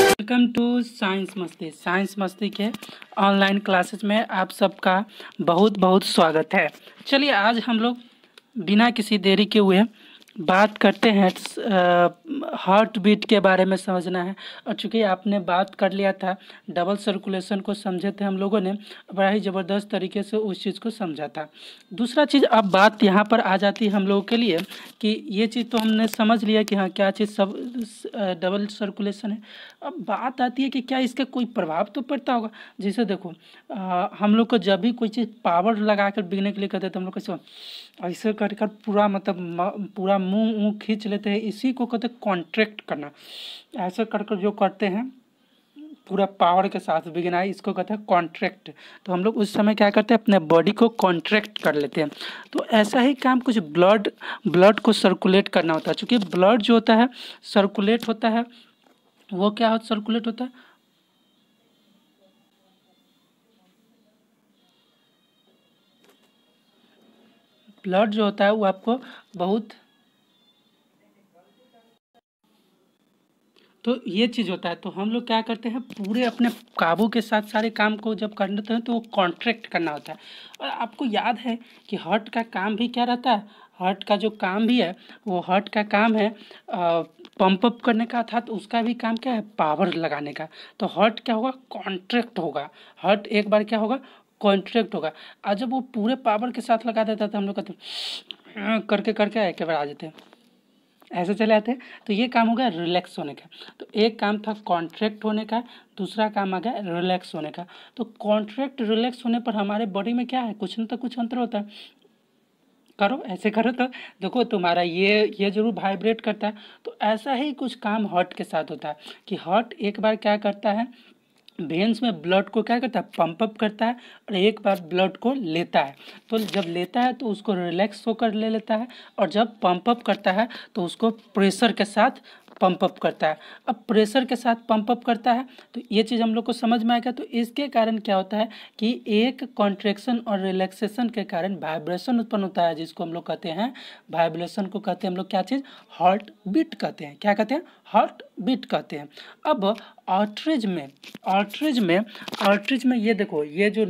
Welcome to science Masti science Masti के online classes में आप सबका बहुत बहुत स्वागत है चलिए आज हम लोग बिना किसी देरी के हुए बात करते हैं हार्ट बीट के बारे में समझना है और चूँकि आपने बात कर लिया था डबल सर्कुलेशन को समझे थे हम लोगों ने बड़ा ही ज़बरदस्त तरीके से उस चीज़ को समझा था दूसरा चीज़ अब बात यहाँ पर आ जाती है हम लोगों के लिए कि ये चीज़ तो हमने समझ लिया कि हाँ क्या चीज़ सब डबल सर्कुलेशन है अब बात आती है कि क्या इसका कोई प्रभाव तो पड़ता होगा जैसे देखो आ, हम लोग को जब भी कोई चीज़ पावर लगा कर बिगने के लिए कहते तो हम लोग कैसे ऐसे कर कर पूरा मतलब पूरा मुंह मुँह खींच लेते हैं इसी को कहते हैं कॉन्ट्रैक्ट करना ऐसे कर कर जो करते हैं पूरा पावर के साथ बिगना है इसको कहते हैं कॉन्ट्रैक्ट तो हम लोग उस समय क्या करते हैं अपने बॉडी को कॉन्ट्रैक्ट कर लेते हैं तो ऐसा ही काम कुछ ब्लड ब्लड को सर्कुलेट करना होता है चूँकि ब्लड जो होता है सर्कुलेट होता है वो क्या होता सर्कुलेट होता है ब्लड जो होता है वो आपको बहुत तो ये चीज़ होता है तो हम लोग क्या करते हैं पूरे अपने काबू के साथ सारे काम को जब लेते हैं तो वो कॉन्ट्रैक्ट करना होता है और आपको याद है कि हर्ट का काम भी क्या रहता है हर्ट का जो काम भी है वो हर्ट का काम है पंप अप करने का अर्थात उसका भी काम क्या है पावर लगाने का तो हर्ट क्या होगा कॉन्ट्रैक्ट होगा हर्ट एक बार क्या होगा कॉन्ट्रैक्ट होगा और जब वो पूरे पावर के साथ लगा देता है तो हम लोग कहते हैं हाँ, करके करके एक बार आ जाते हैं ऐसे चले आते हैं तो ये काम हो गया रिलैक्स होने का तो एक काम था कॉन्ट्रैक्ट होने का दूसरा काम आ गया रिलैक्स होने का तो कॉन्ट्रैक्ट रिलैक्स होने पर हमारे बॉडी में क्या है कुछ ना तो कुछ अंतर होता है करो ऐसे करो तो देखो तुम्हारा ये ये जरूर वाइब्रेट करता है तो ऐसा ही कुछ काम हर्ट के साथ होता है कि हर्ट एक बार क्या करता है वेंस में ब्लड को क्या करता है पंप अप करता है और एक बार ब्लड को लेता है तो जब लेता है तो उसको रिलैक्स होकर ले लेता है और जब पंप अप करता है तो उसको प्रेशर के साथ पंप अप करता है अब प्रेशर के साथ पंप अप करता है तो ये चीज़ हम लोग को समझ में आएगा तो इसके कारण क्या होता है कि एक कॉन्ट्रेक्शन और रिलैक्सेशन के कारण वाइब्रेशन उत्पन्न होता है जिसको हम लोग कहते हैं वाइब्रेशन को कहते हैं हम लोग क्या चीज़ हॉट बीट कहते हैं क्या कहते हैं हॉट बीट कहते हैं अब आर्ट्रिज में आर्ट्रिज में आर्ट्रिज में ये देखो ये जो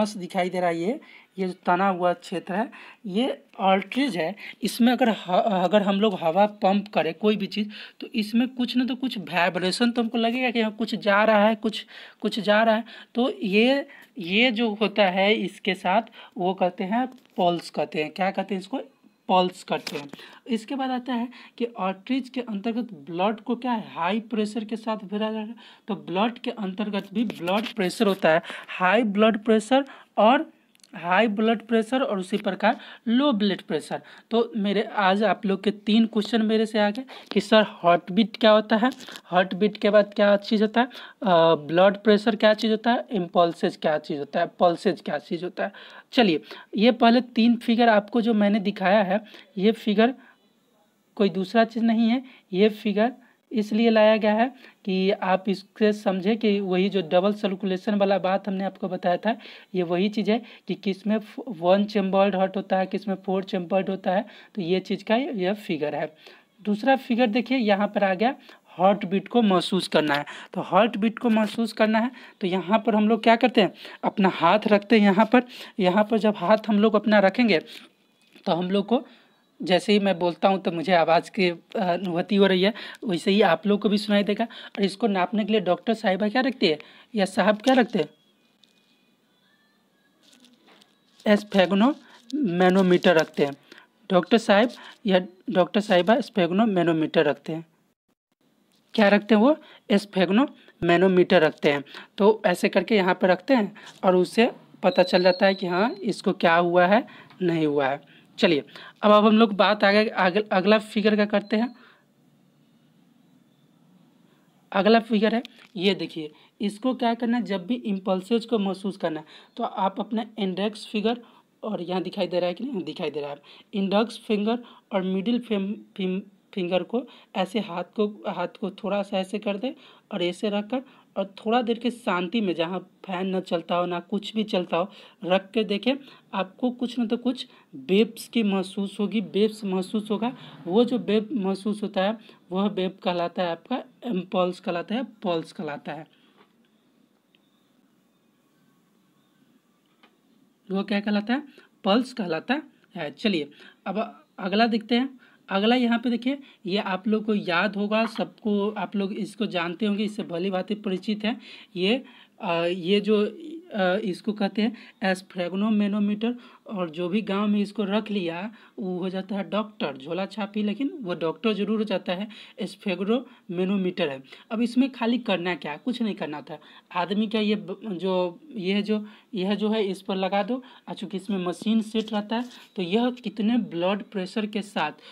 नस दिखाई दे रहा है ये ये जो तना हुआ क्षेत्र है ये ऑल्ट्रिज है इसमें अगर अगर हम लोग हवा पंप करें कोई भी चीज़ तो इसमें कुछ ना तो कुछ वाइब्रेशन तो हमको लगेगा कि हाँ कुछ जा रहा है कुछ कुछ जा रहा है तो ये ये जो होता है इसके साथ वो कहते हैं पॉल्स कहते हैं क्या कहते हैं इसको पॉल्स करते हैं इसके बाद आता है कि ऑर्ट्रिज के अंतर्गत ब्लड को क्या है हाई प्रेशर के साथ भेजा है तो ब्लड के अंतर्गत भी ब्लड प्रेशर होता है हाई ब्लड प्रेशर और हाई ब्लड प्रेशर और उसी प्रकार लो ब्लड प्रेशर तो मेरे आज आप लोग के तीन क्वेश्चन मेरे से आ गए कि सर हार्ट बीट क्या होता है हार्ट बीट के बाद क्या चीज़ होता है ब्लड प्रेशर क्या चीज़ होता है इम्पल्सेज क्या चीज़ होता है पल्सेज क्या चीज़ होता है चलिए ये पहले तीन फिगर आपको जो मैंने दिखाया है ये फिगर कोई दूसरा चीज़ नहीं है ये फिगर इसलिए लाया गया है कि आप इससे समझे कि वही जो डबल सर्कुलेशन वाला बात हमने आपको बताया था ये वही चीज़ है कि किस में वन चेम्बर्ड हर्ट होता है किस में फोर चेम्बर्ड होता है तो ये चीज़ का यह फिगर है दूसरा फिगर देखिए यहाँ पर आ गया हॉट बीट को महसूस करना है तो हॉट बीट को महसूस करना है तो यहाँ पर हम लोग क्या करते हैं अपना हाथ रखते हैं यहाँ पर यहाँ पर जब हाथ हम लोग अपना रखेंगे तो हम लोग को जैसे ही मैं बोलता हूँ तो मुझे आवाज़ की अनुभूति हो रही है वैसे ही आप लोग को भी सुनाई देगा और इसको नापने के लिए डॉक्टर साहिबा क्या रखती है या साहब क्या रखते हैं फेगनो मैनोमीटर रखते हैं डॉक्टर साहब या डॉक्टर साहिबा फेगनो मैनोमीटर रखते हैं क्या रखते हैं वो फेगनो मैनोमीटर रखते हैं तो ऐसे करके यहाँ पर रखते हैं और उससे पता चल जाता है कि हाँ इसको क्या हुआ है नहीं हुआ है चलिए अब अब हम लोग बात आगे अगला फिगर का करते हैं अगला फिगर है ये देखिए इसको क्या करना है जब भी इम्पल्सेज को महसूस करना है तो आप अपना इंडेक्स फिगर और यहाँ दिखाई दे रहा है कि नहीं दिखाई दे रहा है इंडेक्स फिंगर और मिडिल फिम फिंगर को ऐसे हाथ को हाथ को थोड़ा सा ऐसे कर दें और ऐसे रख कर और थोड़ा देर के शांति में जहाँ फैन ना चलता हो ना कुछ भी चलता हो रख के देखें आपको कुछ ना तो कुछ बेब्स की महसूस होगी बेब्स महसूस होगा वो जो बेब महसूस होता है वह बेब कहलाता है आपका एम्पल्स कहलाता है पॉल्स कहलाता है वो क्या कहलाता है पल्स कहलाता है चलिए अब अगला देखते हैं अगला यहाँ पे देखिए ये आप लोग को याद होगा सबको आप लोग इसको जानते होंगे इससे भली भांति परिचित है ये आ, ये जो आ, इसको कहते हैं एस फ्रेगनोमेनोमीटर और जो भी गांव में इसको रख लिया वो हो जाता है डॉक्टर झोला छापी लेकिन वो डॉक्टर जरूर हो जाता है स्फेग्रो मेनोमीटर है अब इसमें खाली करना क्या कुछ नहीं करना था आदमी का ये जो यह जो यह जो है इस पर लगा दो और चूँकि इसमें मशीन सेट रहता है तो यह कितने ब्लड प्रेशर के साथ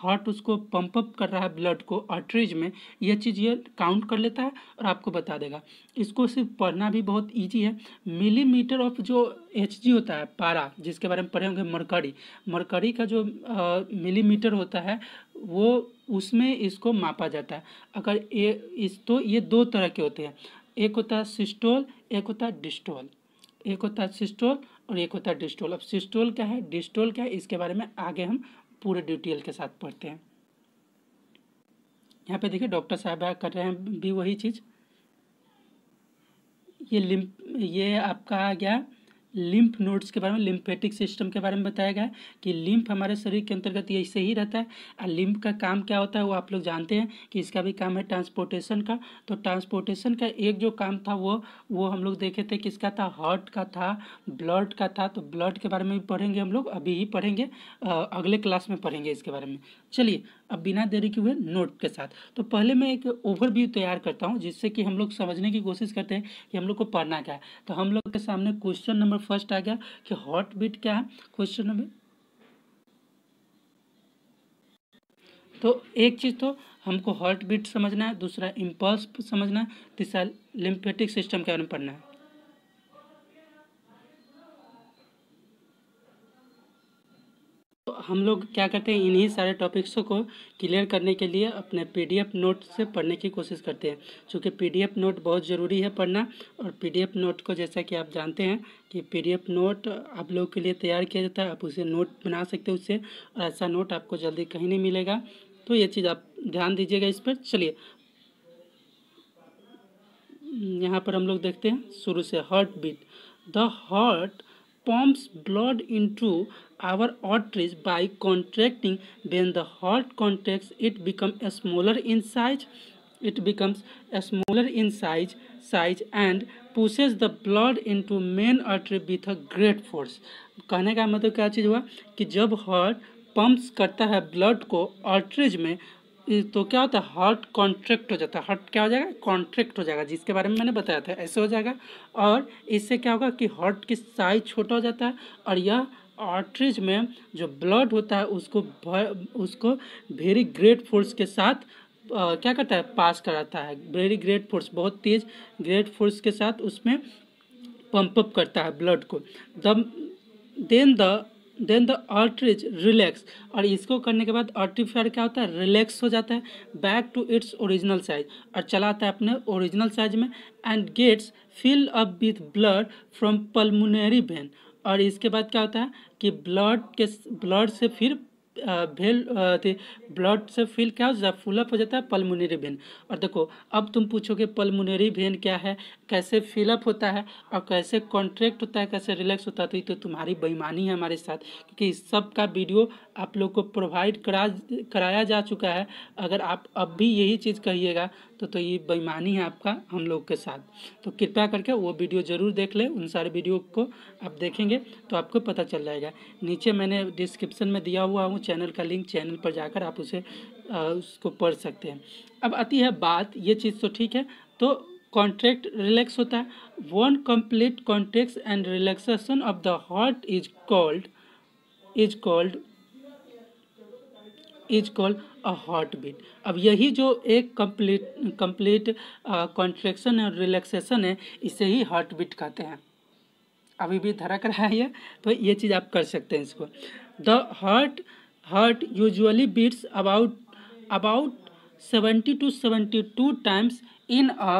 हार्ट उसको पंप अप कर रहा है ब्लड को आर्टरीज में यह चीज़ ये काउंट कर लेता है और आपको बता देगा इसको सिर्फ पढ़ना भी बहुत ईजी है मिलीमीटर ऑफ जो एच होता है पारा जिसके बारे में पढ़े होंगे मरकरी मरकरी का जो मिलीमीटर होता है वो उसमें इसको मापा जाता है अगर ये इस तो ये दो तरह के होते हैं एक होता है सिस्टोल एक होता है डिस्टोल एक होता है सिस्टोल और एक होता है डिस्टोल अब सिस्टोल क्या है डिस्टोल क्या है इसके बारे में आगे हम पूरे डिटेल के साथ पढ़ते हैं यहाँ पे देखिए डॉक्टर साहब कर रहे हैं भी वही चीज़ ये लिम ये आपका आ गया लिम्फ नोड्स के बारे में लिम्फेटिक सिस्टम के बारे में बताया गया कि लिम्फ हमारे शरीर के अंतर्गत ऐसे ही रहता है और लिम्फ का काम क्या होता है वो आप लोग जानते हैं कि इसका भी काम है ट्रांसपोर्टेशन का तो ट्रांसपोर्टेशन का एक जो काम था वो वो हम लोग देखे थे किसका था हार्ट का था ब्लड का था तो ब्लड के बारे में भी पढ़ेंगे हम लोग अभी ही पढ़ेंगे अगले क्लास में पढ़ेंगे इसके बारे में चलिए अब बिना देरी के हुए नोट के साथ तो पहले मैं एक ओवरव्यू तैयार करता हूँ जिससे कि हम लोग समझने की कोशिश करते हैं कि हम लोग को पढ़ना क्या है तो हम लोग के सामने क्वेश्चन नंबर फर्स्ट आ गया कि हॉट बीट क्या है क्वेश्चन नंबर तो एक चीज़ तो हमको हॉट बीट समझना है दूसरा इम्पल्स समझना है तीसरा लिम्फेटिक सिस्टम के बारे में पढ़ना है हम लोग क्या करते हैं इन्हीं सारे टॉपिक्सों को क्लियर करने के लिए अपने पीडीएफ नोट से पढ़ने की कोशिश करते हैं चूँकि पीडीएफ नोट बहुत ज़रूरी है पढ़ना और पीडीएफ नोट को जैसा कि आप जानते हैं कि पीडीएफ नोट आप लोग के लिए तैयार किया जाता है आप उसे नोट बना सकते हैं उससे और ऐसा नोट आपको जल्दी कहीं नहीं मिलेगा तो ये चीज़ आप ध्यान दीजिएगा इस पर चलिए यहाँ पर हम लोग देखते हैं शुरू से heart beat the heart pumps blood into our arteries by contracting when the heart contracts it becomes smaller in size it becomes smaller in size size and pushes the blood into main artery with a great force कहने का मतलब क्या चीज़ हुआ कि जब heart pumps करता है blood को आर्टरीज में तो क्या होता है हार्ट कॉन्ट्रैक्ट हो जाता है हार्ट क्या हो जाएगा कॉन्ट्रैक्ट हो जाएगा जिसके बारे में मैंने बताया था ऐसे हो जाएगा और इससे क्या होगा कि हार्ट की साइज छोटा हो जाता है और यह आर्टरीज में जो ब्लड होता है उसको उसको वेरी ग्रेट फोर्स के साथ आ, क्या करता है पास कराता है वेरी ग्रेट फोर्स बहुत तेज़ ग्रेट फोर्स के साथ उसमें पंपअप करता है ब्लड को the then the then the arteries relax और इसको करने के बाद आर्टिफायर क्या होता है रिलैक्स हो जाता है back to its original size और चला आता है अपने ओरिजिनल साइज में and gets fill up with blood from pulmonary vein और इसके बाद क्या होता है कि ब्लड के ब्लड से फिर भेल अथी ब्लड से फिल क्या हो जाता है फुलअप हो जाता है पल्मोनरी वेन और देखो अब तुम पूछोगे पल्मोनरी वेन क्या है कैसे फिलअप होता है और कैसे कॉन्ट्रैक्ट होता है कैसे रिलैक्स होता है तो ये तो तुम्हारी बेईमानी है हमारे साथ क्योंकि इस सब का वीडियो आप लोग को प्रोवाइड करा कराया जा चुका है अगर आप अब भी यही चीज़ कहिएगा तो तो ये बेईमानी है आपका हम लोग के साथ तो कृपया करके वो वीडियो ज़रूर देख लें उन सारे वीडियो को आप देखेंगे तो आपको पता चल जाएगा नीचे मैंने डिस्क्रिप्शन में दिया हुआ हूँ चैनल का लिंक चैनल पर जाकर आप उसे आ, उसको पढ़ सकते हैं अब आती है बात ये चीज़ तो ठीक है तो कॉन्ट्रैक्ट रिलैक्स होता है one complete contract and relaxation of the heart is called is called is called a heart beat अब यही जो एक कंप्लीट कंप्लीट कॉन्ट्रेक्शन और रिलैक्सेशन है इसे ही हॉट बीट कहते हैं अभी भी धड़क रहा है ये तो ये चीज़ आप कर सकते हैं इसको the heart heart usually beats about about 70 to 72 times in a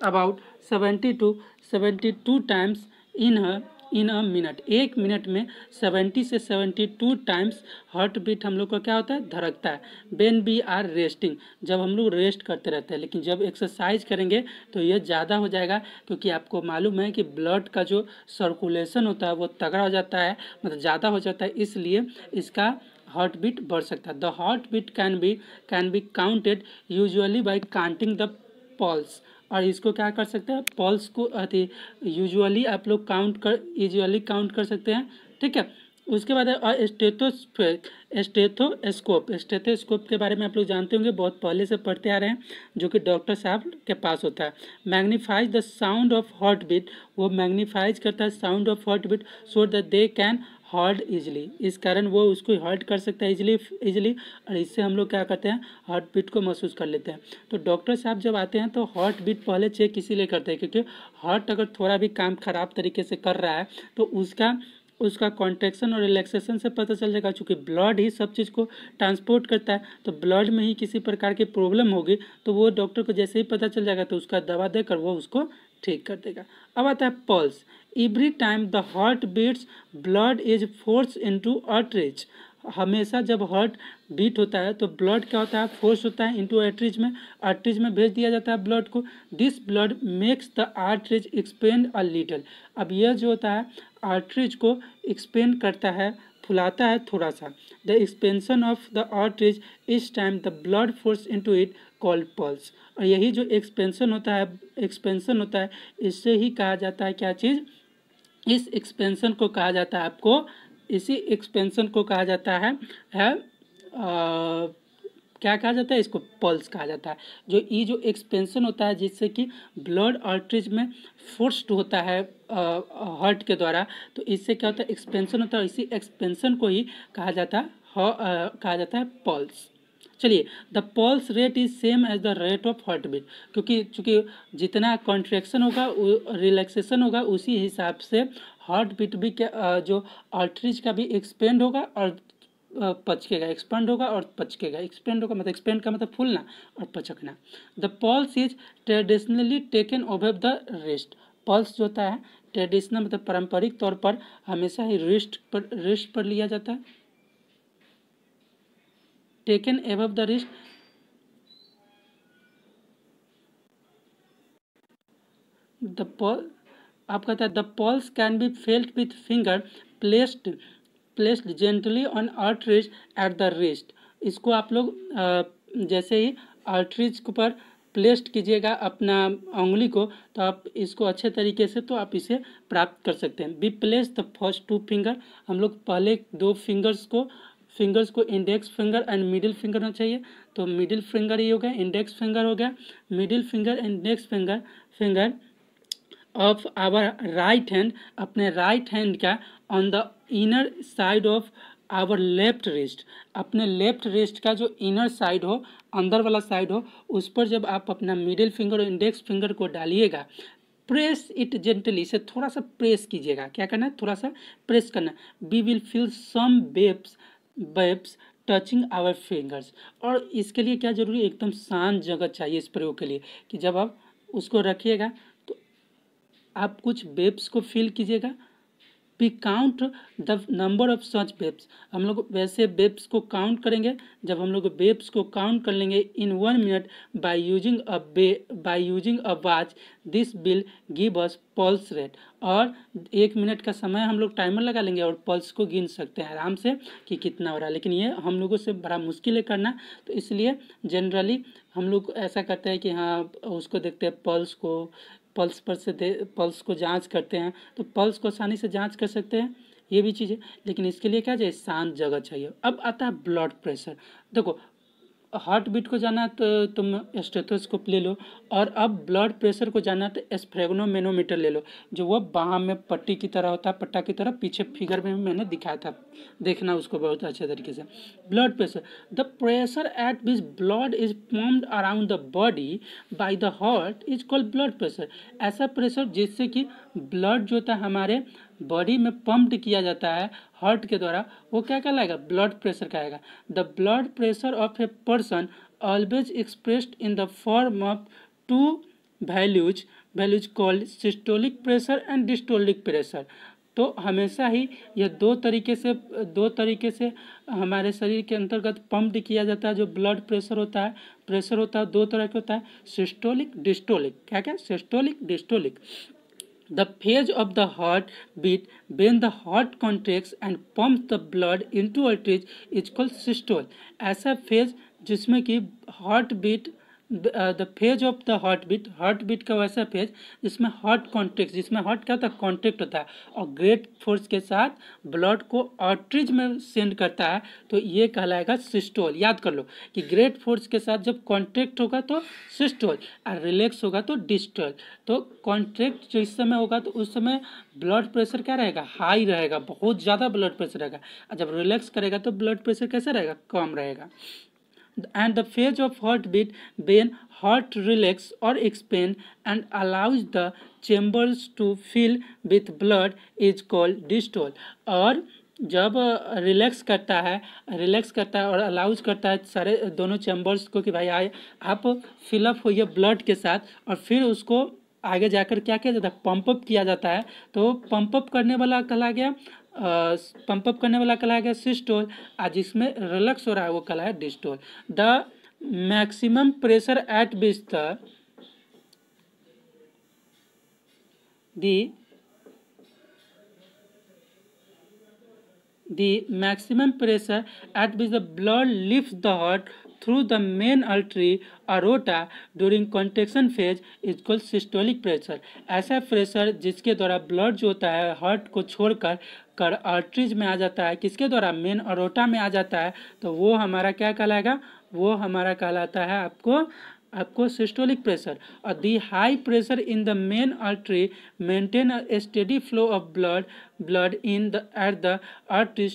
about 70 to 72 times in a in a minute एक मिनट में सेवेंटी से seventy two times heart beat हम लोग का क्या होता है धड़कता है बेन बी आर रेस्टिंग जब हम लोग रेस्ट करते रहते हैं लेकिन जब एक्सरसाइज करेंगे तो ये ज़्यादा हो जाएगा क्योंकि आपको मालूम है कि ब्लड का जो सर्कुलेशन होता है वो तगड़ा हो जाता है मतलब ज़्यादा हो जाता है इसलिए इसका हार्ट बीट बढ़ सकता है the heart beat can be can be counted usually by counting the pulse और इसको क्या कर सकते हैं पल्स को अति यूजुअली आप लोग काउंट कर यूजुअली काउंट कर सकते हैं ठीक है उसके बाद और स्टेथोस्कोप स्टेथोस्कोप स्टेथोस्कोप के बारे में आप लोग जानते होंगे बहुत पहले से पढ़ते आ रहे हैं जो कि डॉक्टर साहब के पास होता है magnifies the sound of heart beat वो मैग्नीफाइज करता है sound of heart beat so that they can halt easily इस कारण वो उसको हॉल्ट कर सकता है इजिली इजिली और इससे हम लोग क्या करते हैं हार्ट बीट को महसूस कर लेते हैं तो डॉक्टर साहब जब आते हैं तो हार्ट बीट पहले चेक इसीलिए करते हैं क्योंकि हार्ट अगर थोड़ा भी काम खराब तरीके से कर रहा है तो उसका उसका कॉन्ट्रेक्शन और रिलैक्सेशन से पता चल जाएगा चूँकि ब्लड ही सब चीज़ को ट्रांसपोर्ट करता है तो ब्लड में ही किसी प्रकार की प्रॉब्लम होगी तो वो डॉक्टर को जैसे ही पता चल जाएगा तो उसका दवा देकर वो उसको ठीक कर देगा अब आता है pulse every time the heart beats blood is force into arteries हमेशा जब हार्ट बीट होता है तो ब्लड क्या होता है फोर्स होता है इनटू अर्टरीज में अर्टरीज में भेज दिया जाता है ब्लड को this blood makes the arteries expand a little अब यह जो होता है आर्टरीज को एक्सपेंड करता है फुलाता है थोड़ा सा the expansion of the arteries each time the blood force into it called pulse और यही जो एक्सपेंसन होता है एक्सपेंसन होता है इससे ही कहा जाता है क्या चीज़ इस एक्सपेंसन को कहा जाता है आपको इसी एक्सपेंसन को कहा जाता है, है आ, क्या कहा जाता है इसको पल्स कहा जाता है जो ई e जो एक्सपेंशन होता है जिससे कि ब्लड आर्टरीज में फोर्स्ड होता है हार्ट के द्वारा तो इससे क्या होता है एक्सपेंशन होता है इसी एक्सपेंशन को ही कहा जाता है कहा जाता है पल्स चलिए the pulse rate is same as the rate of heart beat क्योंकि चूँकि जितना कॉन्ट्रेक्शन होगा रिलैक्सेशन होगा उसी हिसाब से हार्ट बीट भी क्या जो आर्टरीज का भी एक्सपेंड होगा और पचकेगा एक्सपेंड होगा और पचकेगा एक्सपेंड होगा मतलब एक्सपेंड का मतलब फूलना और पचकना the pulse is traditionally taken over the wrist pulse जो होता है ट्रेडिशनल मतलब पारंपरिक तौर पर हमेशा ही रिस्ट पर रिस्ट पर लिया जाता है taken above the wrist the pulse आप कहते हैं the pulse can be felt with finger placed placed gently on arteries at the wrist इसको आप लोग जैसे ही आर्टरीज के ऊपर प्लेस्ड कीजिएगा अपना उंगली को तो आप इसको अच्छे तरीके से तो आप इसे प्राप्त कर सकते हैं be place the first two finger हम लोग पहले दो फिंगर्स को फिंगर्स को index finger and middle finger होना चाहिए तो मिडिल फिंगर ये हो गया इंडेक्स फिंगर हो गया middle finger index finger finger of our right hand अपने राइट right हैंड का on the inner side of our left wrist अपने लेफ्ट रेस्ट का जो इनर साइड हो अंदर वाला साइड हो उस पर जब आप अपना मिडिल फिंगर और इंडेक्स फिंगर को डालिएगा प्रेस इट जेंटली इसे थोड़ा सा प्रेस कीजिएगा क्या करना है थोड़ा सा प्रेस करना we will feel some waves waves touching our fingers और इसके लिए क्या जरूरी एकदम शांत जगह चाहिए इस प्रयोग के लिए कि जब आप उसको रखिएगा तो आप कुछ बेब्स को फील कीजिएगा we count the number of such waves हम लोग वैसे वेब्स को काउंट करेंगे जब हम लोग वेब्स को काउंट कर लेंगे in one minute by using a by using a watch this will give us pulse rate और एक मिनट का समय हम लोग टाइमर लगा लेंगे और पल्स को गिन सकते हैं आराम से कि कितना हो रहा है लेकिन ये हम लोगों से बड़ा मुश्किल है करना तो इसलिए जनरली हम लोग ऐसा करते हैं कि हाँ उसको देखते हैं पल्स को पल्स पर से दे पल्स को जांच करते हैं तो पल्स को आसानी से जांच कर सकते हैं ये भी चीज़ है लेकिन इसके लिए क्या चाहिए शांत जगह चाहिए अब आता है ब्लड प्रेशर देखो हार्ट बीट को जाना तो तुम स्टेथोस्कोप ले लो और अब ब्लड प्रेशर को जाना तो स्प्रेगनोमेनोमीटर ले लो जो वह बाह में पट्टी की तरह होता है पट्टा की तरह पीछे फिगर में मैंने दिखाया था देखना उसको बहुत अच्छे तरीके से blood pressure the pressure at which blood is pumped around the body by the heart is called blood pressure ऐसा प्रेशर जिससे कि ब्लड जो होता है हमारे बॉडी में पम्प्ड किया जाता है हार्ट के द्वारा वो क्या कहलाएगा ब्लड प्रेशर कहेगा the blood pressure of a person always expressed in the form of two values values called systolic pressure and diastolic pressure तो हमेशा ही यह दो तरीके से दो तरीके से हमारे शरीर के अंतर्गत पम्प्ड किया जाता है जो ब्लड प्रेशर होता है प्रेशर होता है दो तरह के होता है सिस्टोलिक डिस्टोलिक क्या क्या systolic diastolic The phase of the heart beat when the heart contracts and pumps the blood into arteries is called systole. ऐसा phase जिसमें कि heart beat the phase of the heart beat heart beat का वैसा phase जिसमें heart contact जिसमें heart क्या होता है कॉन्टेक्ट होता है और ग्रेट फोर्स के साथ ब्लड को आर्ट्रिज में सेंड करता है तो ये कहलाएगा सिस्टोल याद कर लो कि ग्रेट फोर्स के साथ जब कॉन्टेक्ट होगा तो सिस्टोल और रिलैक्स होगा तो डिस्टोल तो कॉन्टेक्ट जिस समय होगा तो उस समय ब्लड प्रेशर क्या रहेगा हाई रहेगा बहुत ज़्यादा ब्लड प्रेशर रहेगा और जब रिलैक्स करेगा तो ब्लड प्रेशर कैसा रहेगा कम रहेगा and the phase of heartbeat when heart relax or expand and allows the chambers to fill with blood is called diastole और जब रिलैक्स करता है रिलैक्स करता है और अलाउज करता है सारे दोनों चैम्बर्स को कि भाई आए आप फिलअप होइए ब्लड के साथ और फिर उसको आगे जाकर क्या किया जाता है पंपअप किया जाता है तो पंपअप करने वाला कहला गया पंपअप करने वाला कला है सिस्टोल आज इसमें रिलक्स हो रहा है वो कला है diastole the maximum pressure at बिस्तर the the maximum pressure at which the blood left the heart through the main artery aorta during contraction phase is called systolic pressure ऐसा प्रेशर जिसके द्वारा ब्लड जो होता है हार्ट को छोड़कर कर आर्ट्रीज में आ जाता है किसके द्वारा मेन अरोटा में आ जाता है तो वो हमारा क्या कहलाएगा वो हमारा कहलाता है आपको आपको सिस्टोलिक प्रेशर और the high pressure in the main artery maintain a steady flow of blood blood in the at the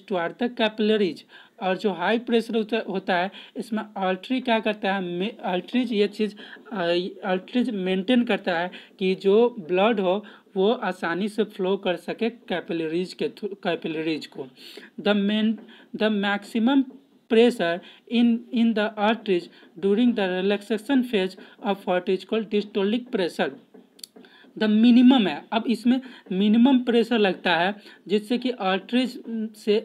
to are the capillaries और जो हाई प्रेशर होता है इसमें आर्टरी क्या करता है अल्ट्रीज ये चीज़ आर्टरीज मेंटेन करता है कि जो ब्लड हो वो आसानी से फ्लो कर सके कैपिलरीज के थ्रू कैपिलरीज को the main the maximum pressure in in the arteries during the relaxation phase of what is called diastolic pressure the minimum है अब इसमें मिनिमम प्रेशर लगता है जिससे कि आर्टरीज से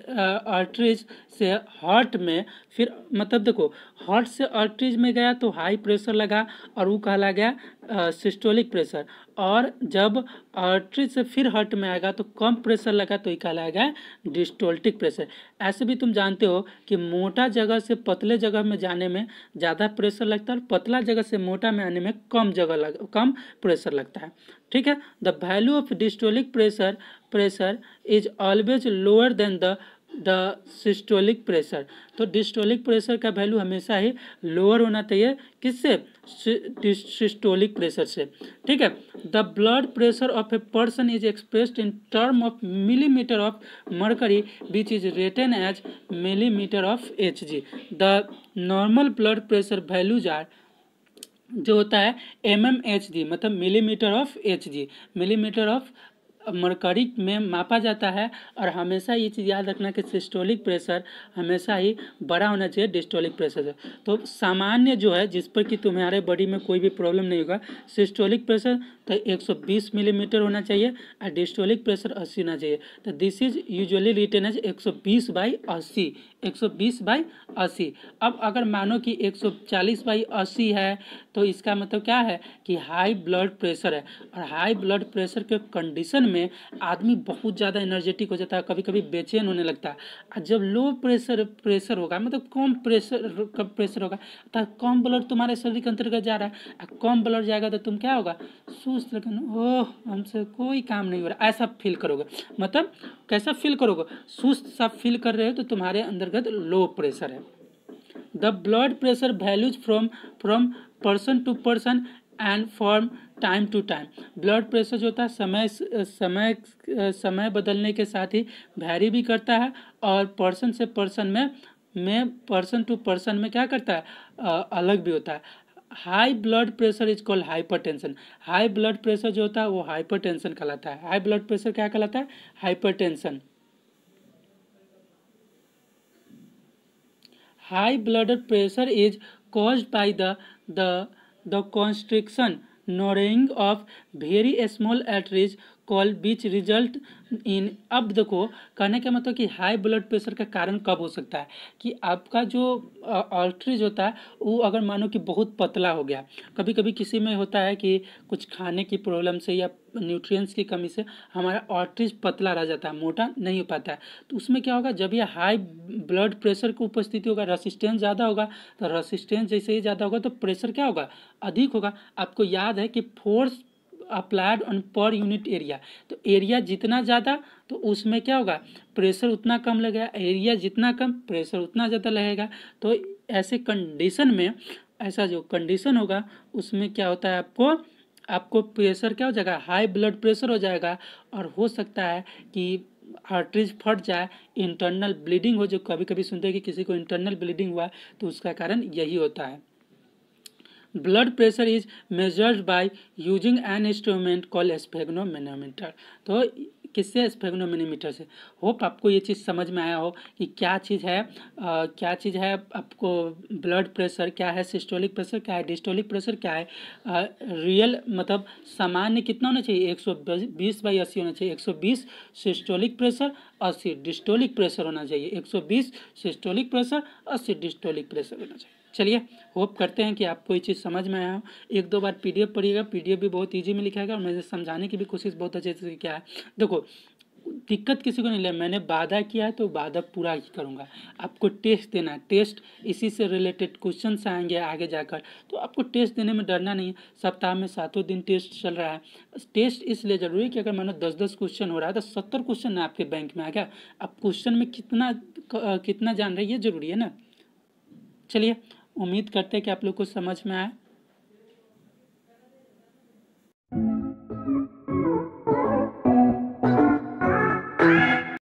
आर्टरीज से हार्ट में फिर मतलब देखो हार्ट से आर्टरीज में गया तो हाई प्रेशर लगा और वो कहला गया सिस्टोलिक प्रेशर और जब आर्टरी से फिर हर्ट में आएगा तो कम प्रेशर लगा तो ये कहलाएगा डिस्टोल्टिक प्रेशर ऐसे भी तुम जानते हो कि मोटा जगह से पतले जगह में जाने में ज़्यादा प्रेशर लगता है और पतला जगह से मोटा में आने में कम जगह लग कम प्रेशर लगता है ठीक है the value of diastolic pressure pressure is always lower than the the systolic pressure तो डिस्टोलिक प्रेशर का वैल्यू हमेशा ही लोअर होना चाहिए किससे सिस्टोलिक प्रेशर से ठीक है the blood pressure of a person is expressed in term of millimeter of mercury which is written as millimeter of H G the normal blood pressure values are जो होता है M M H G मतलब millimeter of H G millimeter of mercury में मापा जाता है और हमेशा ये चीज़ याद रखना कि सिस्टोलिक प्रेशर हमेशा ही बड़ा होना चाहिए डिस्टोलिक प्रेशर से तो सामान्य जो है जिस पर कि तुम्हारे बॉडी में कोई भी प्रॉब्लम नहीं होगा सिस्टोलिक प्रेशर तो 120 मिलीमीटर होना चाहिए और डिस्टोलिक प्रेशर 80 होना चाहिए तो this is usually written as एक बाई बीस बाई अस्सी अब अगर मानो कि एक बाई 80 है तो इसका मतलब क्या है कि हाई ब्लड प्रेशर है और हाई ब्लड प्रेशर के कंडीशन में आदमी बहुत ज़्यादा एनर्जेटिक हो जाता है कभी कभी बेचैन होने लगता है और जब लो प्रेशर प्रेशर होगा मतलब कम प्रेशर कम प्रेशर होगा तो कम ब्लड तुम्हारे शरीर के अंतर्गत जा रहा है और कम ब्लड जाएगा तो तुम क्या होगा सुस्त लेकिन ओह हमसे कोई काम नहीं हो रहा ऐसा फील करोगे मतलब कैसा फील करोगे सुस्त सब फील कर रहे हो तो तुम्हारे अंतर्गत लो प्रेशर है the blood pressure values from from person to person and from time to time blood pressure जो होता है समय समय समय बदलने के साथ ही वैरी भी करता है और पर्सन से पर्सन में में पर्सन टू पर्सन में क्या करता है आ, अलग भी होता है high blood pressure is called hypertension high blood pressure जो होता है वो हाइपरटेंशन कहलाता है हाई ब्लड प्रेशर क्या कहलाता है hypertension high blood pressure is caused by the the the constriction narrowing of very small arteries call which result in अब्द को कहने का मतलब कि हाई ब्लड प्रेशर का कारण कब हो सकता है कि आपका जो ऑल्ट्रीज होता है वो अगर मानो कि बहुत पतला हो गया कभी कभी किसी में होता है कि कुछ खाने की प्रॉब्लम से या न्यूट्रिएंट्स की कमी से हमारा ऑर्ट्रिज पतला रह जाता है मोटा नहीं हो पाता है तो उसमें क्या होगा जब यह हाई ब्लड प्रेशर की उपस्थिति होगा रसिस्टेंस ज़्यादा होगा तो रसिस्टेंस जैसे ही ज़्यादा होगा तो प्रेशर क्या होगा अधिक होगा आपको याद है कि force applied on per unit area तो एरिया जितना ज़्यादा तो उसमें क्या होगा प्रेशर उतना कम लगेगा एरिया जितना कम प्रेशर उतना ज़्यादा लगेगा तो ऐसे कंडीशन में ऐसा जो कंडीशन होगा उसमें क्या होता है आपको आपको प्रेशर क्या हो जाएगा हाई ब्लड प्रेशर हो जाएगा और हो सकता है कि आर्टरीज फट जाए इंटरनल ब्लीडिंग हो जो कभी कभी सुनते हैं कि किसी को इंटरनल ब्लीडिंग हुआ तो उसका कारण यही होता है blood pressure is measured by using an instrument call sphygmomanometer तो किससे स्पेग्नोमीनोमीटर से होप आपको ये चीज़ समझ में आया हो कि क्या चीज़ है आ, क्या चीज़ है आपको ब्लड प्रेशर क्या है सिस्टोलिक प्रेशर क्या है डिस्टोलिक प्रेशर क्या है आ, रियल मतलब सामान्य कितना होना चाहिए एक सौ बीस बाई अस्सी होना चाहिए एक सौ बीस सिस्टोलिक प्रेशर अस्सी डिस्टोलिक प्रेशर होना चाहिए एक सौ बीस सिस्टोलिक प्रेशर अस्सी डिस्टोलिक प्रेशर होना चाहिए चलिए होप करते हैं कि आपको ये चीज़ समझ में आया हो एक दो बार एफ पढ़िएगा एफ भी बहुत ईजी में लिखा है और मैंने समझाने की भी कोशिश बहुत अच्छे से किया है देखो दिक्कत किसी को नहीं ले मैंने वादा किया है तो वादा पूरा ही करूँगा आपको टेस्ट देना है टेस्ट इसी से रिलेटेड क्वेश्चन आएंगे आगे जाकर तो आपको टेस्ट देने में डरना नहीं है सप्ताह में सातों दिन टेस्ट चल रहा है टेस्ट इसलिए ज़रूरी है कि अगर मैंने दस दस क्वेश्चन हो रहा है तो सत्तर क्वेश्चन आपके बैंक में आ गया आप क्वेश्चन में कितना कितना जान रही है ज़रूरी है ना चलिए उम्मीद करते हैं कि आप लोग को समझ में आए